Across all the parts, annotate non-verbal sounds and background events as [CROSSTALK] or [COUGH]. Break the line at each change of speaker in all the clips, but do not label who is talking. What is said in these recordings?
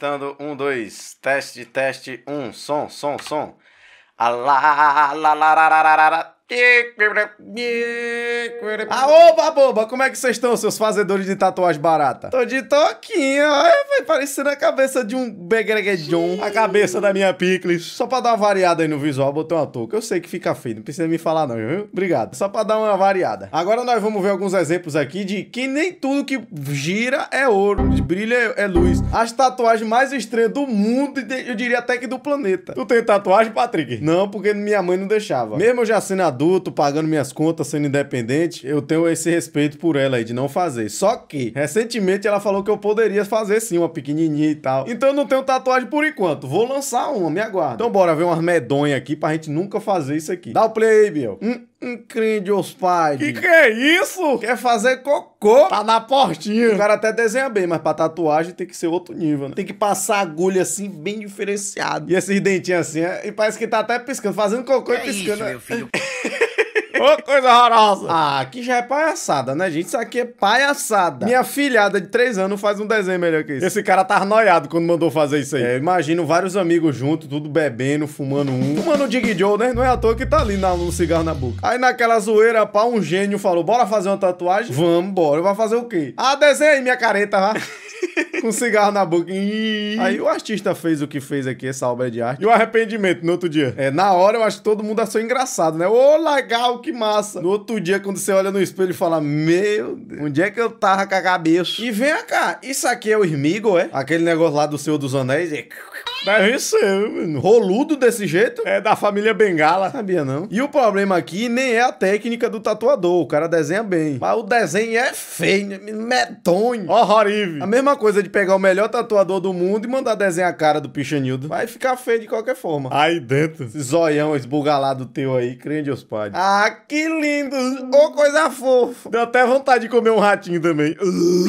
Testando, um, dois. Teste, teste, um. Som, som, som. Alá, lá, lá, lá, lá, lá, lá, lá. Aô, ah, baboba, como é que vocês estão, seus fazedores de tatuagem barata? Tô de toquinha, vai parecendo a cabeça de um John. a cabeça da minha picles. Só pra dar uma variada aí no visual, botei uma touca. Eu sei que fica feio, não precisa me falar não, viu? Obrigado. Só pra dar uma variada. Agora nós vamos ver alguns exemplos aqui de que nem tudo que gira é ouro, brilha é, é luz. As tatuagens mais estranhas do mundo, eu diria até que do planeta. Tu tem tatuagem, Patrick? Não, porque minha mãe não deixava. Mesmo eu já sendo adulto, pagando minhas contas, sendo independente, eu tenho esse respeito por ela aí de não fazer. Só que, recentemente ela falou que eu poderia fazer sim, uma pequenininha e tal. Então eu não tenho tatuagem por enquanto. Vou lançar uma, me aguarda. Então bora ver umas medonhas aqui pra gente nunca fazer isso aqui. Dá o play aí, Biel. Hum. Incrível, os pais. Que que é isso? Quer fazer cocô? Tá na portinha. O cara até desenha bem, mas pra tatuagem tem que ser outro nível, né? Tem que passar agulha assim, bem diferenciado. E esses dentinhos assim, é... e parece que tá até piscando, fazendo cocô que e é piscando. É isso, né? meu filho. [LAUGHS] Ô, coisa horrorosa. Ah, aqui já é palhaçada, né, gente? Isso aqui é palhaçada. Minha filhada de 3 anos faz um desenho melhor que isso. Esse cara tá noiado quando mandou fazer isso aí. É, imagino vários amigos juntos, tudo bebendo, fumando um. Fumando o Dig Joe, né? Não é à toa que tá ali na, um cigarro na boca. Aí naquela zoeira, pá, um gênio falou, bora fazer uma tatuagem? Vamos, bora. Vai fazer o quê? Ah, desenha aí minha careta, vá. [LAUGHS] um cigarro na boca. Aí o artista fez o que fez aqui, essa obra de arte. E o arrependimento no outro dia. É, na hora eu acho que todo mundo achou engraçado, né? Ô, legal, que massa. No outro dia, quando você olha no espelho e fala, meu Deus, onde é que eu tava com a cabeça? E vem cá, isso aqui é o irmigo é? Aquele negócio lá do Senhor dos Anéis. E... É Deve ser. Roludo desse jeito? É da família Bengala. Sabia não. E o problema aqui nem é a técnica do tatuador. O cara desenha bem. Mas o desenho é feio, né, medonho. Horrorível. A mesma coisa de pegar o melhor tatuador do mundo e mandar desenhar a cara do pichanildo. Vai ficar feio de qualquer forma. Aí dentro. Esse zoião esbugalado teu aí, crê os Padre. Ah, que lindo. Ô, coisa fofa. Deu até vontade de comer um ratinho também.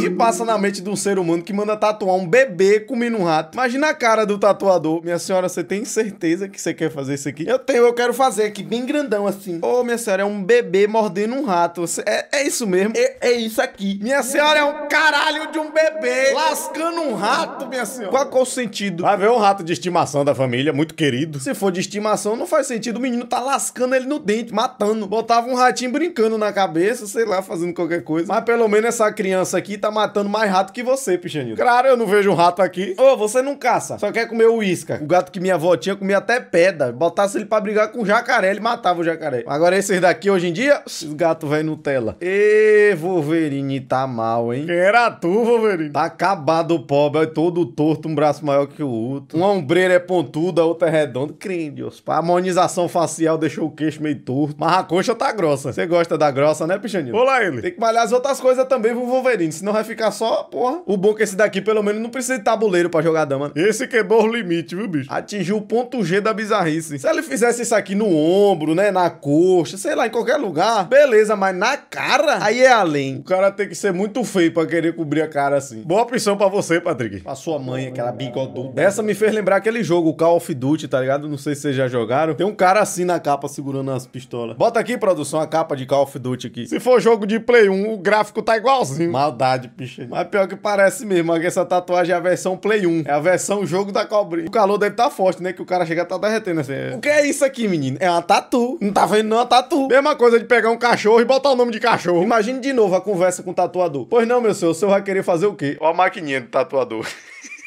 E passa na mente de um ser humano que manda tatuar um bebê comendo um rato. Imagina a cara do tatuador tatuador, minha senhora, você tem certeza que você quer fazer isso aqui? Eu tenho, eu quero fazer aqui, bem grandão assim. Ô, oh, minha senhora, é um bebê mordendo um rato. É, é isso mesmo? É, é isso aqui. Minha senhora, é um caralho de um bebê lascando um rato, minha senhora. Qual, qual o sentido? Vai ver um rato de estimação da família, muito querido. Se for de estimação, não faz sentido. O menino tá lascando ele no dente, matando. Botava um ratinho brincando na cabeça, sei lá, fazendo qualquer coisa. Mas pelo menos essa criança aqui tá matando mais rato que você, Pichanil. Claro, eu não vejo um rato aqui. Ô, oh, você não caça, só quer comer o uísca. O gato que minha avó tinha comia até pedra. Botasse ele pra brigar com o jacaré, ele matava o jacaré. Agora esses daqui hoje em dia, os gato velho Nutella. Ê, Wolverine, tá mal, hein? Quem era tu, Wolverine? Tá acabado o pobre, é todo torto, um braço maior que o outro. Uma ombreira é pontuda, a outra é redonda. Crime, Deus. A harmonização facial deixou o queixo meio torto. Mas a coxa tá grossa. Você gosta da grossa, né, Pichanil? Olá, ele. Tem que malhar as outras coisas também pro Wolverine, senão vai ficar só, porra. O bom é que esse daqui, pelo menos, não precisa de tabuleiro pra jogar dama. Né? Esse quebrou é o limite, viu, bicho? Atingiu o ponto G da bizarrice. Se ele fizesse isso aqui no ombro, né? Na coxa, sei lá, em qualquer lugar, beleza, mas na cara, aí é além. O cara tem que ser muito feio pra querer cobrir a cara assim. Boa opção pra você, Patrick. Pra sua mãe, aquela bigoduda. Essa me fez lembrar aquele jogo, Call of Duty, tá ligado? Não sei se vocês já jogaram. Tem um cara assim na capa segurando as pistolas. Bota aqui, produção, a capa de Call of Duty aqui. Se for jogo de Play 1, o gráfico tá igualzinho. Maldade, bicho. Mas pior que parece mesmo, que essa tatuagem é a versão Play 1. É a versão jogo da Call pobre. O calor deve estar tá forte, né? Que o cara chega a tá derretendo assim. É. O que é isso aqui, menino? É uma tatu. Não tá vendo, não, é uma tatu. Mesma coisa de pegar um cachorro e botar o nome de cachorro. Imagine de novo a conversa com o tatuador. Pois não, meu senhor, o senhor vai querer fazer o quê? a maquininha do tatuador. [LAUGHS]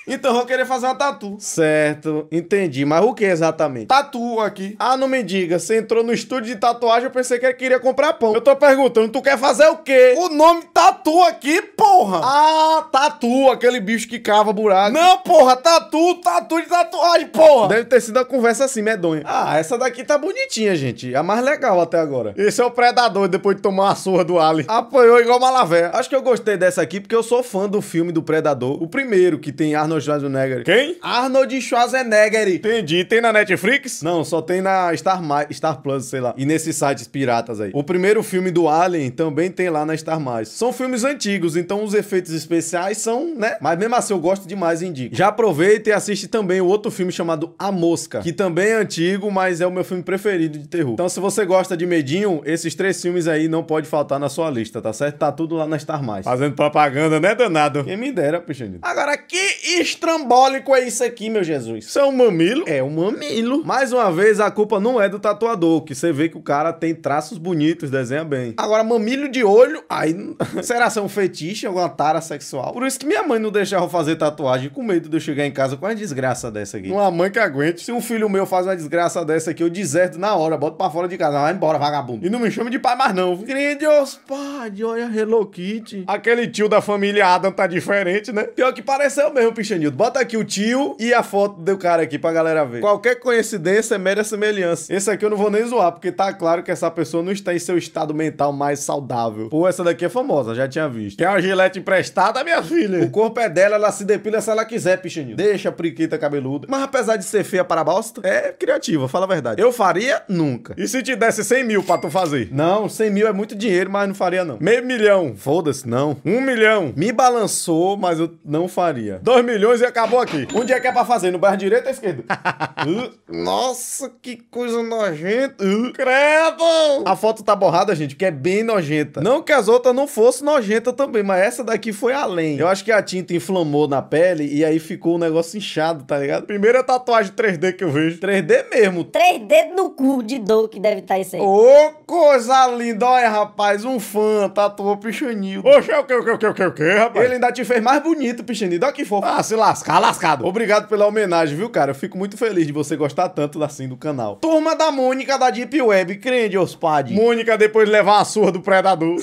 Então eu vou querer fazer uma tatu. Certo, entendi. Mas o que exatamente? Tatu aqui. Ah, não me diga. Você entrou no estúdio de tatuagem, eu pensei que ele queria comprar pão. Eu tô perguntando, tu quer fazer o quê? O nome tatu aqui, porra. Ah, tatu, aquele bicho que cava buraco. Não, porra, tatu, tatu de tatuagem, porra. Deve ter sido uma conversa assim, medonha. Ah, essa daqui tá bonitinha, gente. A mais legal até agora. Esse é o predador depois de tomar a surra do Ali. Apanhou igual malavé. Acho que eu gostei dessa aqui porque eu sou fã do filme do Predador. O primeiro que tem Arnold Arnold Schwarzenegger. Quem? Arnold Schwarzenegger. Entendi. Tem na Netflix? Não, só tem na Star, Star Plus, sei lá. E nesses sites piratas aí. O primeiro filme do Alien também tem lá na Star Mais. São filmes antigos, então os efeitos especiais são, né? Mas mesmo assim eu gosto demais e indico. Já aproveita e assiste também o outro filme chamado A Mosca, que também é antigo, mas é o meu filme preferido de terror. Então se você gosta de medinho, esses três filmes aí não pode faltar na sua lista, tá certo? Tá tudo lá na Star Mais. Fazendo propaganda, né, danado? Quem me dera, Pichanito. Agora, que estrambólico é isso aqui, meu Jesus? Isso é um mamilo? É um mamilo. Mais uma vez, a culpa não é do tatuador, que você vê que o cara tem traços bonitos, desenha bem. Agora, mamilo de olho, aí... [LAUGHS] Será ser um fetiche, alguma tara sexual? Por isso que minha mãe não deixava fazer tatuagem com medo de eu chegar em casa com uma desgraça dessa aqui. Uma mãe que aguente. Se um filho meu faz uma desgraça dessa aqui, eu deserto na hora, boto pra fora de casa. Vai embora, vagabundo. E não me chame de pai mais não. Grande pai, olha Hello Kitty. Aquele tio da família Adam tá diferente, né? Pior que pareceu mesmo, picha Bota aqui o tio e a foto do cara aqui pra galera ver. Qualquer coincidência é mera semelhança. Esse aqui eu não vou nem zoar, porque tá claro que essa pessoa não está em seu estado mental mais saudável. Pô, essa daqui é famosa, já tinha visto. Quer uma gilete emprestada, minha filha? O corpo é dela, ela se depila se ela quiser, Pichinho. Deixa a priquita cabeluda. Mas apesar de ser feia para bosta, é criativa, fala a verdade. Eu faria nunca. E se te desse 100 mil pra tu fazer? Não, 100 mil é muito dinheiro, mas não faria não. Meio milhão, foda-se, não. Um milhão, me balançou, mas eu não faria. Dois milhões, milhões e acabou aqui. Onde é que é pra fazer? No bairro direito ou esquerdo? [LAUGHS] nossa, que coisa nojenta. credo! A foto tá borrada, gente, Que é bem nojenta. Não que as outras não fossem nojenta também, mas essa daqui foi além. Eu acho que a tinta inflamou na pele e aí ficou um negócio inchado, tá ligado? Primeira tatuagem 3D que eu vejo. 3D mesmo. 3D no cu de dor que deve estar tá isso aí. Ô, oh, coisa linda. Olha, rapaz, um fã tatuou Pichanildo. Oxe, é o que, o que, o que, o que, o que, rapaz? Ele ainda te fez mais bonito, Pichanildo. Olha que fofo. Ah, se lascar, lascado. Obrigado pela homenagem, viu, cara? Eu fico muito feliz de você gostar tanto assim do canal. Turma da Mônica da Deep Web, os ospad. Mônica depois de levar a surra do predador.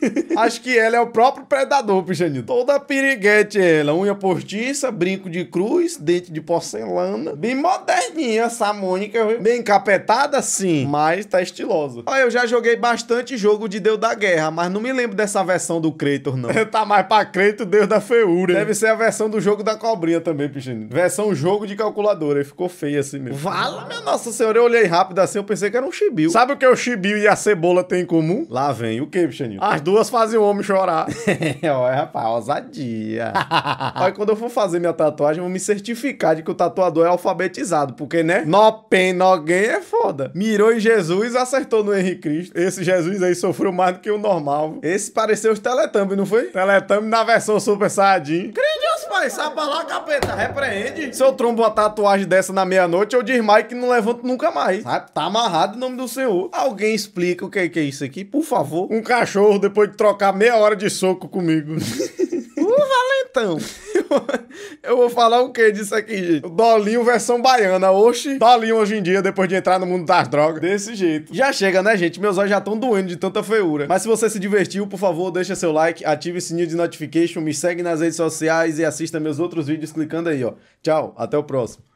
[LAUGHS] Acho que ela é o próprio predador, Pichanito. Toda piriguete ela. Unha postiça, brinco de cruz, dente de porcelana. Bem moderninha essa Mônica, viu? Bem encapetada, sim, mas tá estilosa. Olha, eu já joguei bastante jogo de Deus da Guerra, mas não me lembro dessa versão do Kratos, não. [LAUGHS] tá mais pra Kratos, Deus da Feura. Deve ser a versão do jogo jogo da cobrinha também, Pichini. Versão jogo de calculadora. Aí ficou feio assim mesmo. Vala, minha nossa senhora. Eu olhei rápido assim, eu pensei que era um chibio. Sabe o que é o chibio e a cebola têm em comum? Lá vem. O que, Pichaninho? As duas fazem o homem chorar. Olha, [LAUGHS] é, rapaz, ousadia. Olha, [LAUGHS] quando eu for fazer minha tatuagem, eu vou me certificar de que o tatuador é alfabetizado. Porque, né? No pen, no gain é foda. Mirou em Jesus, acertou no Henrique Cristo. Esse Jesus aí sofreu mais do que o normal. Esse pareceu os Teletubbies, não foi? Teletubbies na versão Super Saiyajin pai, sabe lá, capeta, repreende. Se eu trombo uma tatuagem dessa na meia-noite, eu desmaio que não levanto nunca mais. Tá, tá amarrado em nome do Senhor. Alguém explica o que é, que é isso aqui, por favor. Um cachorro depois de trocar meia hora de soco comigo. o [LAUGHS] uh, valentão. [LAUGHS] eu vou falar o que disso aqui, gente? Dolinho versão baiana. Oxi, Dolinho hoje em dia, depois de entrar no mundo das drogas. Desse jeito. Já chega, né, gente? Meus olhos já estão doendo de tanta feiura. Mas se você se divertiu, por favor, deixa seu like, ative o sininho de notification, me segue nas redes sociais e assista meus outros vídeos clicando aí, ó. Tchau, até o próximo.